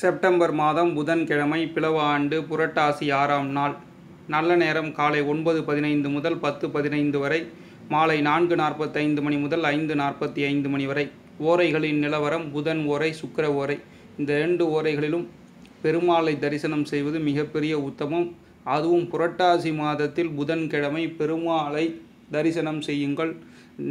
September மாதம் புதன்கிழமை பிளவ ஆண்டு புரட்டாசி ஆறாம் நாள் நல்ல நேரம் காலை ஒன்பது பதினைந்து முதல் பத்து பதினைந்து வரை மாலை நான்கு நாற்பத்தைந்து மணி முதல் ஐந்து நாற்பத்தி ஐந்து மணி வரை ஓரைகளின் நிலவரம் புதன் ஓரை சுக்கர ஓரை இந்த ரெண்டு ஓரைகளிலும் பெருமாளை தரிசனம் செய்வது மிகப்பெரிய உத்தமம் அதுவும் புரட்டாசி மாதத்தில் புதன்கிழமை பெருமாளை தரிசனம் செய்யுங்கள்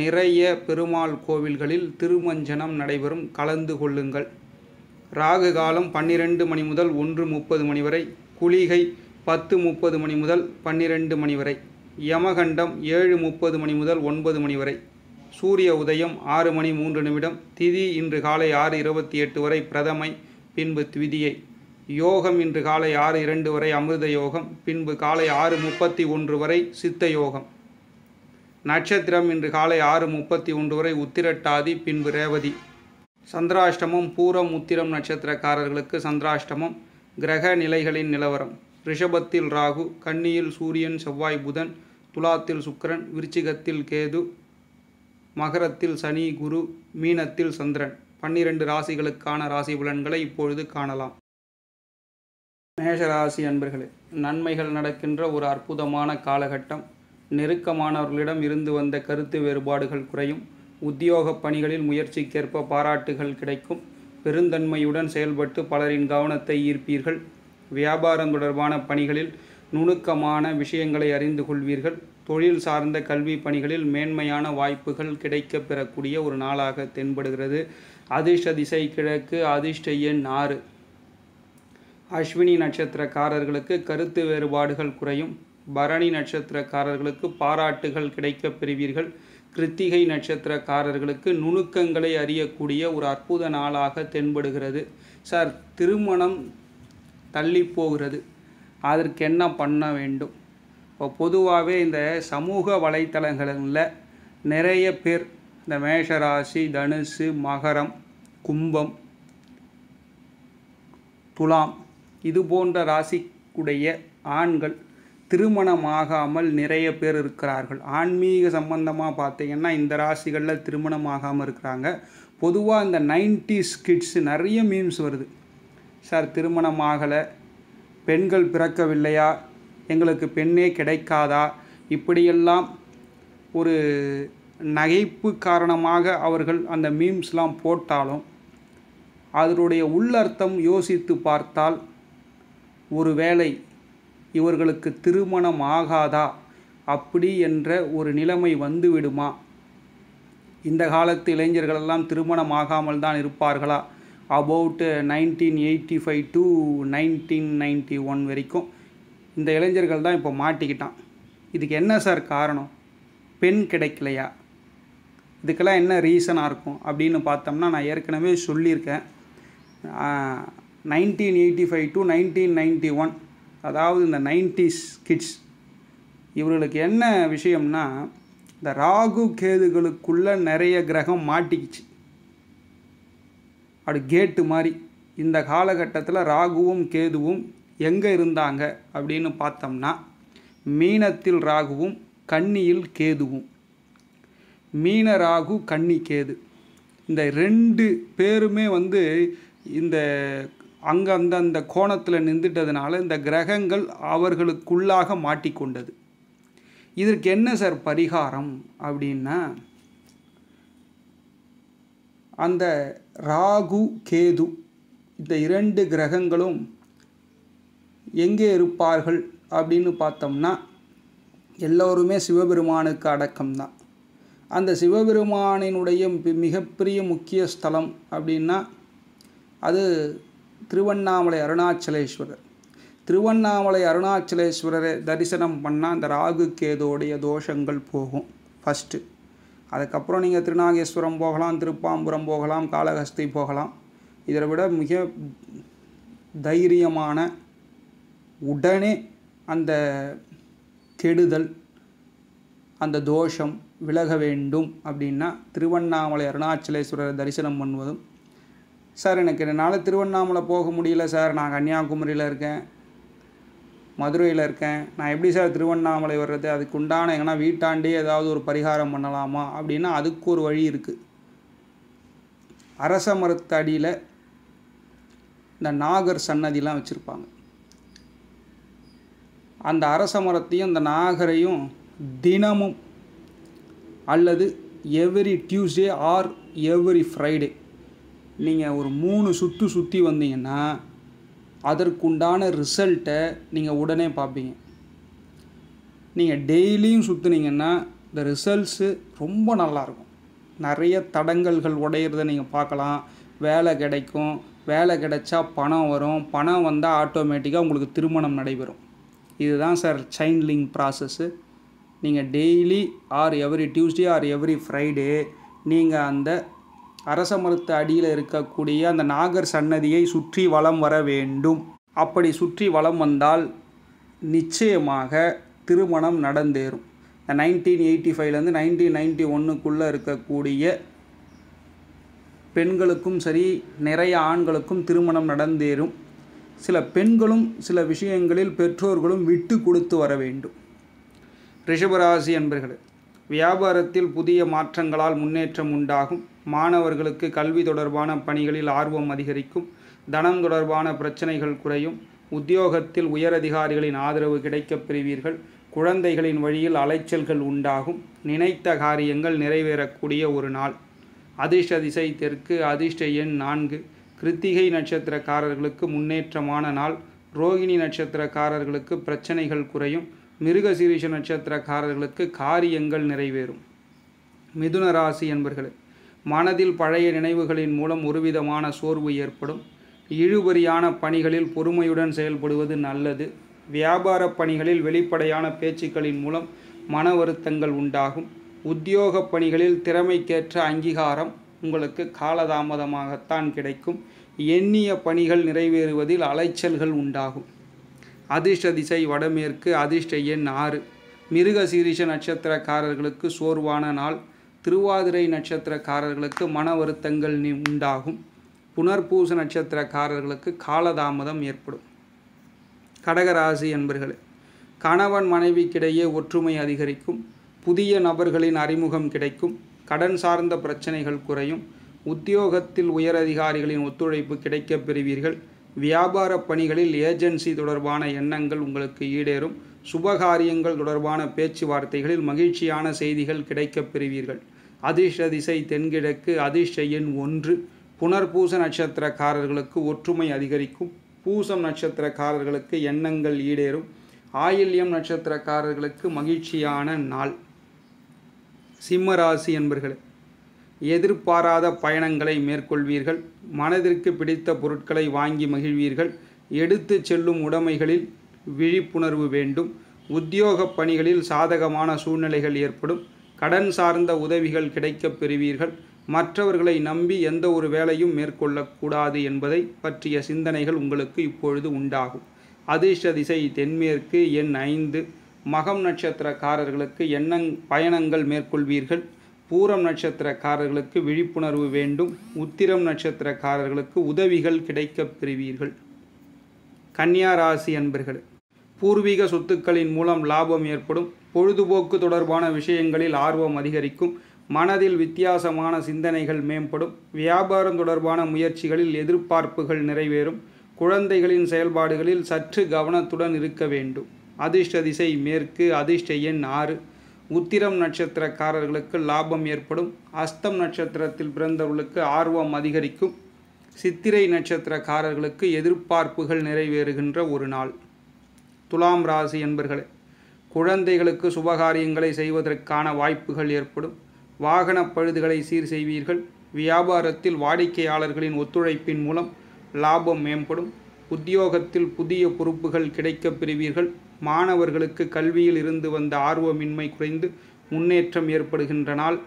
நிறைய பெருமாள் கோவில்களில் திருமஞ்சனம் நடைபெறும் கலந்து கொள்ளுங்கள் ராகு காலம் பன்னிரெண்டு மணி முதல் ஒன்று முப்பது மணி வரை குளிகை பத்து முப்பது மணி முதல் பன்னிரெண்டு மணி வரை யமகண்டம் ஏழு முப்பது மணி முதல் ஒன்பது மணி வரை சூரிய உதயம் ஆறு மணி மூன்று நிமிடம் திதி இன்று காலை ஆறு இருபத்தி எட்டு வரை பிரதமை பின்பு த்விதியை யோகம் இன்று காலை ஆறு இரண்டு வரை அமிர்த யோகம் பின்பு காலை ஆறு முப்பத்தி ஒன்று வரை சித்த யோகம் நட்சத்திரம் இன்று காலை ஆறு முப்பத்தி ஒன்று வரை உத்திரட்டாதி பின்பு ரேவதி சந்திராஷ்டமம் பூரம் உத்திரம் நட்சத்திரக்காரர்களுக்கு சந்திராஷ்டமம் கிரக நிலைகளின் நிலவரம் ரிஷபத்தில் ராகு கன்னியில் சூரியன் செவ்வாய் புதன் துலாத்தில் சுக்கரன் விருச்சிகத்தில் கேது மகரத்தில் சனி குரு மீனத்தில் சந்திரன் பன்னிரண்டு ராசிகளுக்கான ராசி புலன்களை இப்பொழுது காணலாம் மேஷராசி அன்பர்களே நன்மைகள் நடக்கின்ற ஒரு அற்புதமான காலகட்டம் நெருக்கமானவர்களிடம் இருந்து வந்த கருத்து வேறுபாடுகள் குறையும் உத்தியோக பணிகளில் முயற்சிக்கேற்ப பாராட்டுகள் கிடைக்கும் பெருந்தன்மையுடன் செயல்பட்டு பலரின் கவனத்தை ஈர்ப்பீர்கள் வியாபாரம் தொடர்பான பணிகளில் நுணுக்கமான விஷயங்களை அறிந்து கொள்வீர்கள் தொழில் சார்ந்த கல்வி பணிகளில் மேன்மையான வாய்ப்புகள் கிடைக்க பெறக்கூடிய ஒரு நாளாக தென்படுகிறது அதிர்ஷ்ட திசை கிழக்கு அதிர்ஷ்ட எண் ஆறு அஸ்வினி நட்சத்திரக்காரர்களுக்கு கருத்து வேறுபாடுகள் குறையும் பரணி நட்சத்திரக்காரர்களுக்கு பாராட்டுகள் கிடைக்கப் பெறுவீர்கள் கிருத்திகை நட்சத்திரக்காரர்களுக்கு நுணுக்கங்களை அறியக்கூடிய ஒரு அற்புத நாளாக தென்படுகிறது சார் திருமணம் தள்ளி போகிறது அதற்கு என்ன பண்ண வேண்டும் இப்போ பொதுவாகவே இந்த சமூக வலைத்தளங்களில் நிறைய பேர் இந்த மேஷராசி தனுசு மகரம் கும்பம் துலாம் இது போன்ற ராசிக்குடைய ஆண்கள் திருமணமாகாமல் நிறைய பேர் இருக்கிறார்கள் ஆன்மீக சம்பந்தமாக பார்த்தீங்கன்னா இந்த ராசிகளில் திருமணம் ஆகாமல் இருக்கிறாங்க பொதுவாக இந்த நைன்டிஸ் ஸ்கிட்ஸு நிறைய மீம்ஸ் வருது சார் திருமணம் ஆகலை பெண்கள் பிறக்கவில்லையா எங்களுக்கு பெண்ணே கிடைக்காதா இப்படியெல்லாம் ஒரு நகைப்பு காரணமாக அவர்கள் அந்த மீம்ஸ்லாம் போட்டாலும் அதனுடைய உள்ளர்த்தம் யோசித்து பார்த்தால் ஒரு வேலை இவர்களுக்கு திருமணம் ஆகாதா அப்படி என்ற ஒரு நிலைமை வந்துவிடுமா இந்த காலத்து இளைஞர்களெல்லாம் திருமணம் ஆகாமல் தான் இருப்பார்களா about nineteen eighty five to nineteen ninety one வரைக்கும் இந்த இளைஞர்கள் தான் இப்போ மாட்டிக்கிட்டான் இதுக்கு என்ன சார் காரணம் பெண் கிடைக்கலையா இதுக்கெல்லாம் என்ன ரீசனாக இருக்கும் அப்படின்னு பார்த்தோம்னா நான் ஏற்கனவே சொல்லியிருக்கேன் nineteen eighty five to nineteen ninety one அதாவது இந்த நைன்டிஸ் கிட்ஸ் இவர்களுக்கு என்ன விஷயம்னா இந்த ராகு கேதுகளுக்குள்ளே நிறைய கிரகம் மாட்டிக்கிச்சு அப்படி கேட்டு மாதிரி இந்த காலகட்டத்தில் ராகுவும் கேதுவும் எங்கே இருந்தாங்க அப்படின்னு பார்த்தோம்னா மீனத்தில் ராகுவும் கன்னியில் கேதுவும் மீன ராகு கன்னி கேது இந்த ரெண்டு பேருமே வந்து இந்த அங்கே அந்த அந்த கோணத்தில் நின்றுட்டதுனால இந்த கிரகங்கள் அவர்களுக்குள்ளாக மாட்டிக்கொண்டது இதற்கு என்ன சார் பரிகாரம் அப்படின்னா அந்த ராகு கேது இந்த இரண்டு கிரகங்களும் எங்கே இருப்பார்கள் அப்படின்னு பார்த்தோம்னா எல்லோருமே சிவபெருமானுக்கு அடக்கம்தான் அந்த சிவபெருமானினுடைய மிகப்பெரிய முக்கிய ஸ்தலம் அப்படின்னா அது திருவண்ணாமலை அருணாச்சலேஸ்வரர் திருவண்ணாமலை அருணாச்சலேஸ்வரரை தரிசனம் பண்ணால் அந்த ராகு கேதோடைய தோஷங்கள் போகும் ஃபஸ்ட்டு அதுக்கப்புறம் நீங்கள் திருநாகேஸ்வரம் போகலாம் திருப்பாம்புரம் போகலாம் காலகஸ்தி போகலாம் இதை விட மிக தைரியமான உடனே அந்த கெடுதல் அந்த தோஷம் விலக வேண்டும் அப்படின்னா திருவண்ணாமலை அருணாச்சலேஸ்வரரை தரிசனம் பண்ணுவதும் சார் எனக்கு என்னால் திருவண்ணாமலை போக முடியல சார் நான் கன்னியாகுமரியில் இருக்கேன் மதுரையில் இருக்கேன் நான் எப்படி சார் திருவண்ணாமலை வர்றது அதுக்கு உண்டான எங்கன்னா வீட்டாண்டே ஏதாவது ஒரு பரிகாரம் பண்ணலாமா அப்படின்னா அதுக்கு ஒரு வழி இருக்குது அரச மரத்தடியில் இந்த நாகர் சன்னதிலாம் வச்சுருப்பாங்க அந்த அரச மரத்தையும் இந்த நாகரையும் தினமும் அல்லது every Tuesday or every Friday நீங்கள் ஒரு மூணு சுற்று சுற்றி வந்தீங்கன்னா அதற்குண்டான ரிசல்ட்டை நீங்கள் உடனே பார்ப்பீங்க நீங்கள் டெய்லியும் சுற்றுனீங்கன்னா இந்த ரிசல்ட்ஸு ரொம்ப நல்லாயிருக்கும் நிறைய தடங்கல்கள் உடையிறத நீங்கள் பார்க்கலாம் வேலை கிடைக்கும் வேலை கிடைச்சா பணம் வரும் பணம் வந்தால் ஆட்டோமேட்டிக்காக உங்களுக்கு திருமணம் நடைபெறும் இதுதான் சார் சைன் ப்ராசஸ்ஸு நீங்கள் daily or every Tuesday or every Friday நீங்கள் அந்த அரச மரத்து அடியில் இருக்கக்கூடிய அந்த நாகர் சன்னதியை சுற்றி வலம் வர வேண்டும் அப்படி சுற்றி வளம் வந்தால் நிச்சயமாக திருமணம் நடந்தேறும் இந்த நைன்டீன் எயிட்டி ஃபைவ்லேருந்து நைன்டீன் நைன்டி ஒன்றுக்குள்ளே இருக்கக்கூடிய பெண்களுக்கும் சரி நிறைய ஆண்களுக்கும் திருமணம் நடந்தேறும் சில பெண்களும் சில விஷயங்களில் பெற்றோர்களும் விட்டு கொடுத்து வர வேண்டும் ரிஷபராசி என்பர்களே வியாபாரத்தில் புதிய மாற்றங்களால் முன்னேற்றம் உண்டாகும் மாணவர்களுக்கு கல்வி தொடர்பான பணிகளில் ஆர்வம் அதிகரிக்கும் தனம் தொடர்பான பிரச்சனைகள் குறையும் உத்தியோகத்தில் உயரதிகாரிகளின் ஆதரவு கிடைக்கப் பெறுவீர்கள் குழந்தைகளின் வழியில் அலைச்சல்கள் உண்டாகும் நினைத்த காரியங்கள் நிறைவேறக்கூடிய ஒரு நாள் அதிர்ஷ்ட திசை தெற்கு அதிர்ஷ்ட எண் நான்கு கிருத்திகை நட்சத்திரக்காரர்களுக்கு முன்னேற்றமான நாள் ரோகிணி நட்சத்திரக்காரர்களுக்கு பிரச்சனைகள் குறையும் மிருகசீரிஷ நட்சத்திரக்காரர்களுக்கு காரியங்கள் நிறைவேறும் மிதுன ராசி என்பர்களே மனதில் பழைய நினைவுகளின் மூலம் ஒருவிதமான சோர்வு ஏற்படும் இழுபறியான பணிகளில் பொறுமையுடன் செயல்படுவது நல்லது வியாபார பணிகளில் வெளிப்படையான பேச்சுக்களின் மூலம் மன வருத்தங்கள் உண்டாகும் உத்தியோக பணிகளில் திறமைக்கேற்ற அங்கீகாரம் உங்களுக்கு காலதாமதமாகத்தான் கிடைக்கும் எண்ணிய பணிகள் நிறைவேறுவதில் அலைச்சல்கள் உண்டாகும் அதிர்ஷ்ட திசை வடமேற்கு அதிர்ஷ்ட எண் ஆறு மிருக சீரிஷ நட்சத்திரக்காரர்களுக்கு சோர்வான நாள் திருவாதிரை நட்சத்திரக்காரர்களுக்கு மன வருத்தங்கள் உண்டாகும் புனர்பூச நட்சத்திரக்காரர்களுக்கு காலதாமதம் ஏற்படும் கடகராசி என்பர்களே கணவன் மனைவிக்கிடையே ஒற்றுமை அதிகரிக்கும் புதிய நபர்களின் அறிமுகம் கிடைக்கும் கடன் சார்ந்த பிரச்சனைகள் குறையும் உத்தியோகத்தில் உயரதிகாரிகளின் ஒத்துழைப்பு கிடைக்கப் பெறுவீர்கள் வியாபார பணிகளில் ஏஜென்சி தொடர்பான எண்ணங்கள் உங்களுக்கு ஈடேறும் சுபகாரியங்கள் தொடர்பான பேச்சுவார்த்தைகளில் மகிழ்ச்சியான செய்திகள் கிடைக்கப் பெறுவீர்கள் அதிர்ஷ்ட திசை தென்கிழக்கு அதிர்ஷ்ட எண் ஒன்று புனர்பூச நட்சத்திரக்காரர்களுக்கு ஒற்றுமை அதிகரிக்கும் பூசம் நட்சத்திரக்காரர்களுக்கு எண்ணங்கள் ஈடேறும் ஆயில்யம் நட்சத்திரக்காரர்களுக்கு மகிழ்ச்சியான நாள் சிம்ம ராசி என்பர்களே எதிர்பாராத பயணங்களை மேற்கொள்வீர்கள் மனதிற்கு பிடித்த பொருட்களை வாங்கி மகிழ்வீர்கள் எடுத்து செல்லும் உடைமைகளில் விழிப்புணர்வு வேண்டும் உத்தியோக பணிகளில் சாதகமான சூழ்நிலைகள் ஏற்படும் கடன் சார்ந்த உதவிகள் கிடைக்கப் பெறுவீர்கள் மற்றவர்களை நம்பி எந்த ஒரு வேலையும் மேற்கொள்ளக்கூடாது என்பதை பற்றிய சிந்தனைகள் உங்களுக்கு இப்பொழுது உண்டாகும் அதிர்ஷ்ட திசை தென்மேற்கு எண் ஐந்து மகம் நட்சத்திரக்காரர்களுக்கு எண்ணங் பயணங்கள் மேற்கொள்வீர்கள் பூரம் நட்சத்திரக்காரர்களுக்கு விழிப்புணர்வு வேண்டும் உத்திரம் நட்சத்திரக்காரர்களுக்கு உதவிகள் கிடைக்கப் பெறுவீர்கள் கன்னியா ராசி அன்பர்கள் பூர்வீக சொத்துக்களின் மூலம் லாபம் ஏற்படும் பொழுதுபோக்கு தொடர்பான விஷயங்களில் ஆர்வம் அதிகரிக்கும் மனதில் வித்தியாசமான சிந்தனைகள் மேம்படும் வியாபாரம் தொடர்பான முயற்சிகளில் எதிர்பார்ப்புகள் நிறைவேறும் குழந்தைகளின் செயல்பாடுகளில் சற்று கவனத்துடன் இருக்க வேண்டும் அதிர்ஷ்ட திசை மேற்கு அதிர்ஷ்ட எண் ஆறு உத்திரம் நட்சத்திரக்காரர்களுக்கு லாபம் ஏற்படும் அஸ்தம் நட்சத்திரத்தில் பிறந்தவர்களுக்கு ஆர்வம் அதிகரிக்கும் சித்திரை நட்சத்திரக்காரர்களுக்கு எதிர்பார்ப்புகள் நிறைவேறுகின்ற ஒரு நாள் துலாம் ராசி என்பர்களே குழந்தைகளுக்கு சுபகாரியங்களை செய்வதற்கான வாய்ப்புகள் ஏற்படும் வாகன பழுதுகளை சீர் செய்வீர்கள் வியாபாரத்தில் வாடிக்கையாளர்களின் ஒத்துழைப்பின் மூலம் லாபம் மேம்படும் உத்தியோகத்தில் புதிய பொறுப்புகள் கிடைக்கப் பெறுவீர்கள் மாணவர்களுக்கு கல்வியில் இருந்து வந்த ஆர்வமின்மை குறைந்து முன்னேற்றம் ஏற்படுகின்ற நாள்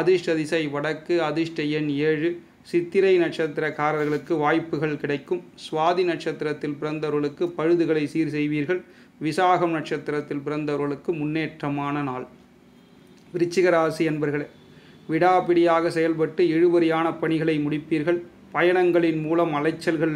அதிர்ஷ்ட திசை வடக்கு அதிர்ஷ்ட எண் ஏழு சித்திரை நட்சத்திரக்காரர்களுக்கு வாய்ப்புகள் கிடைக்கும் சுவாதி நட்சத்திரத்தில் பிறந்தவர்களுக்கு பழுதுகளை சீர் செய்வீர்கள் விசாகம் நட்சத்திரத்தில் பிறந்தவர்களுக்கு முன்னேற்றமான நாள் விருச்சிக ராசி என்பர்களே விடாபிடியாக செயல்பட்டு இழுபறியான பணிகளை முடிப்பீர்கள் பயணங்களின் மூலம் அலைச்சல்கள்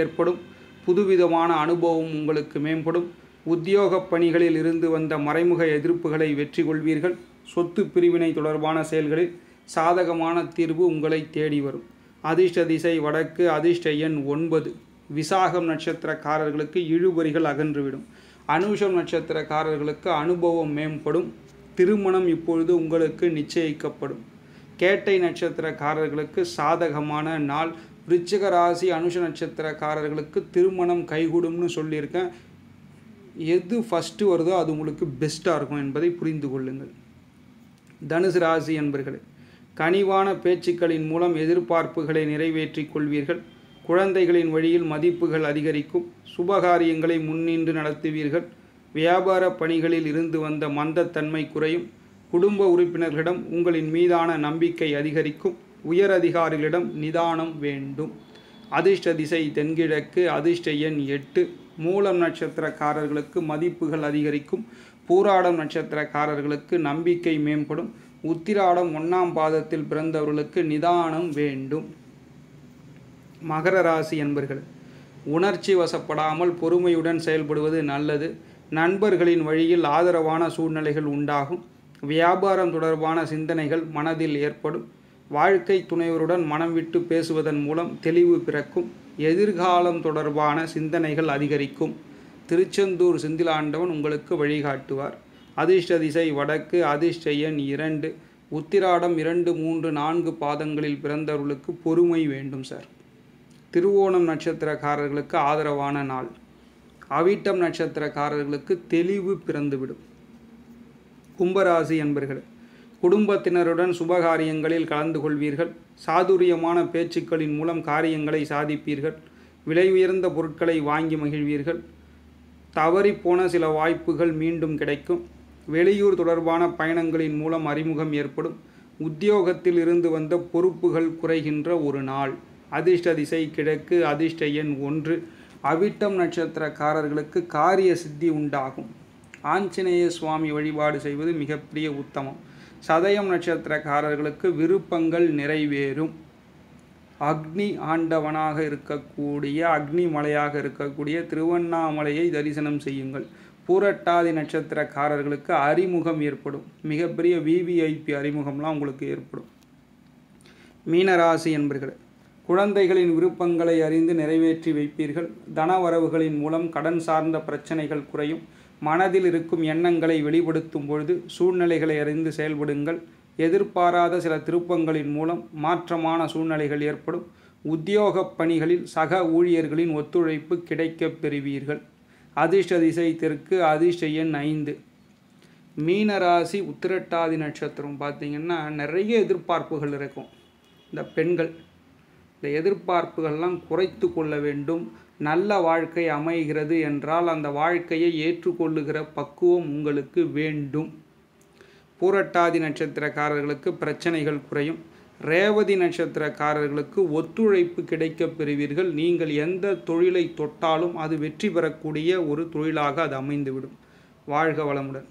ஏற்படும் புதுவிதமான அனுபவம் உங்களுக்கு மேம்படும் உத்தியோக பணிகளில் இருந்து வந்த மறைமுக எதிர்ப்புகளை வெற்றி கொள்வீர்கள் சொத்து பிரிவினை தொடர்பான செயல்களில் சாதகமான தீர்வு உங்களை தேடி வரும் அதிர்ஷ்ட திசை வடக்கு அதிர்ஷ்ட எண் ஒன்பது விசாகம் நட்சத்திரக்காரர்களுக்கு இழுபறிகள் அகன்றுவிடும் அனுஷம் நட்சத்திரக்காரர்களுக்கு அனுபவம் மேம்படும் திருமணம் இப்பொழுது உங்களுக்கு நிச்சயிக்கப்படும் கேட்டை நட்சத்திரக்காரர்களுக்கு சாதகமான நாள் விருச்சிக ராசி அனுஷ நட்சத்திரக்காரர்களுக்கு திருமணம் கைகூடும்னு சொல்லியிருக்கேன் எது ஃபஸ்ட்டு வருதோ அது உங்களுக்கு பெஸ்ட்டாக இருக்கும் என்பதை புரிந்து கொள்ளுங்கள் தனுசு ராசி என்பர்களே கனிவான பேச்சுக்களின் மூலம் எதிர்பார்ப்புகளை நிறைவேற்றிக் கொள்வீர்கள் குழந்தைகளின் வழியில் மதிப்புகள் அதிகரிக்கும் சுபகாரியங்களை முன்னின்று நடத்துவீர்கள் வியாபார பணிகளில் இருந்து வந்த மந்தத்தன்மை குறையும் குடும்ப உறுப்பினர்களிடம் உங்களின் மீதான நம்பிக்கை அதிகரிக்கும் உயர் அதிகாரிகளிடம் நிதானம் வேண்டும் அதிர்ஷ்ட திசை தென்கிழக்கு அதிர்ஷ்ட எண் எட்டு மூலம் நட்சத்திரக்காரர்களுக்கு மதிப்புகள் அதிகரிக்கும் பூராடம் நட்சத்திரக்காரர்களுக்கு நம்பிக்கை மேம்படும் உத்திராடம் ஒன்றாம் பாதத்தில் பிறந்தவர்களுக்கு நிதானம் வேண்டும் மகர ராசி என்பர்கள் உணர்ச்சி வசப்படாமல் பொறுமையுடன் செயல்படுவது நல்லது நண்பர்களின் வழியில் ஆதரவான சூழ்நிலைகள் உண்டாகும் வியாபாரம் தொடர்பான சிந்தனைகள் மனதில் ஏற்படும் வாழ்க்கை துணைவருடன் மனம் விட்டு பேசுவதன் மூலம் தெளிவு பிறக்கும் எதிர்காலம் தொடர்பான சிந்தனைகள் அதிகரிக்கும் திருச்செந்தூர் சிந்திலாண்டவன் உங்களுக்கு வழிகாட்டுவார் அதிர்ஷ்ட திசை வடக்கு அதிர்ஷ்ட எண் இரண்டு உத்திராடம் இரண்டு மூன்று நான்கு பாதங்களில் பிறந்தவர்களுக்கு பொறுமை வேண்டும் சார் திருவோணம் நட்சத்திரக்காரர்களுக்கு ஆதரவான நாள் அவிட்டம் நட்சத்திரக்காரர்களுக்கு தெளிவு பிறந்துவிடும் கும்பராசி என்பர்கள் குடும்பத்தினருடன் சுபகாரியங்களில் கலந்து கொள்வீர்கள் சாதுரியமான பேச்சுக்களின் மூலம் காரியங்களை சாதிப்பீர்கள் விலை உயர்ந்த பொருட்களை வாங்கி மகிழ்வீர்கள் தவறிப்போன சில வாய்ப்புகள் மீண்டும் கிடைக்கும் வெளியூர் தொடர்பான பயணங்களின் மூலம் அறிமுகம் ஏற்படும் உத்தியோகத்தில் இருந்து வந்த பொறுப்புகள் குறைகின்ற ஒரு நாள் அதிர்ஷ்ட திசை கிழக்கு அதிர்ஷ்ட எண் ஒன்று அவிட்டம் நட்சத்திரக்காரர்களுக்கு காரிய சித்தி உண்டாகும் ஆஞ்சநேய சுவாமி வழிபாடு செய்வது மிகப்பெரிய உத்தமம் சதயம் நட்சத்திரக்காரர்களுக்கு விருப்பங்கள் நிறைவேறும் அக்னி ஆண்டவனாக இருக்கக்கூடிய அக்னி மலையாக இருக்கக்கூடிய திருவண்ணாமலையை தரிசனம் செய்யுங்கள் பூரட்டாதி நட்சத்திரக்காரர்களுக்கு அறிமுகம் ஏற்படும் மிகப்பெரிய விவிஐபி அறிமுகம்லாம் உங்களுக்கு ஏற்படும் மீனராசி என்பர்கள் குழந்தைகளின் விருப்பங்களை அறிந்து நிறைவேற்றி வைப்பீர்கள் தனவரவுகளின் மூலம் கடன் சார்ந்த பிரச்சனைகள் குறையும் மனதில் இருக்கும் எண்ணங்களை வெளிப்படுத்தும் பொழுது சூழ்நிலைகளை அறிந்து செயல்படுங்கள் எதிர்பாராத சில திருப்பங்களின் மூலம் மாற்றமான சூழ்நிலைகள் ஏற்படும் உத்தியோகப் பணிகளில் சக ஊழியர்களின் ஒத்துழைப்பு கிடைக்கப் பெறுவீர்கள் அதிர்ஷ்ட திசை தெற்கு அதிர்ஷ்ட எண் ஐந்து மீனராசி உத்திரட்டாதி நட்சத்திரம் பார்த்திங்கன்னா நிறைய எதிர்பார்ப்புகள் இருக்கும் இந்த பெண்கள் இந்த எதிர்பார்ப்புகள்லாம் குறைத்து கொள்ள வேண்டும் நல்ல வாழ்க்கை அமைகிறது என்றால் அந்த வாழ்க்கையை ஏற்றுக்கொள்ளுகிற பக்குவம் உங்களுக்கு வேண்டும் பூரட்டாதி நட்சத்திரக்காரர்களுக்கு பிரச்சனைகள் குறையும் ரேவதி நட்சத்திரக்காரர்களுக்கு ஒத்துழைப்பு கிடைக்கப் பெறுவீர்கள் நீங்கள் எந்த தொழிலை தொட்டாலும் அது வெற்றி பெறக்கூடிய ஒரு தொழிலாக அது அமைந்துவிடும் வாழ்க வளமுடன்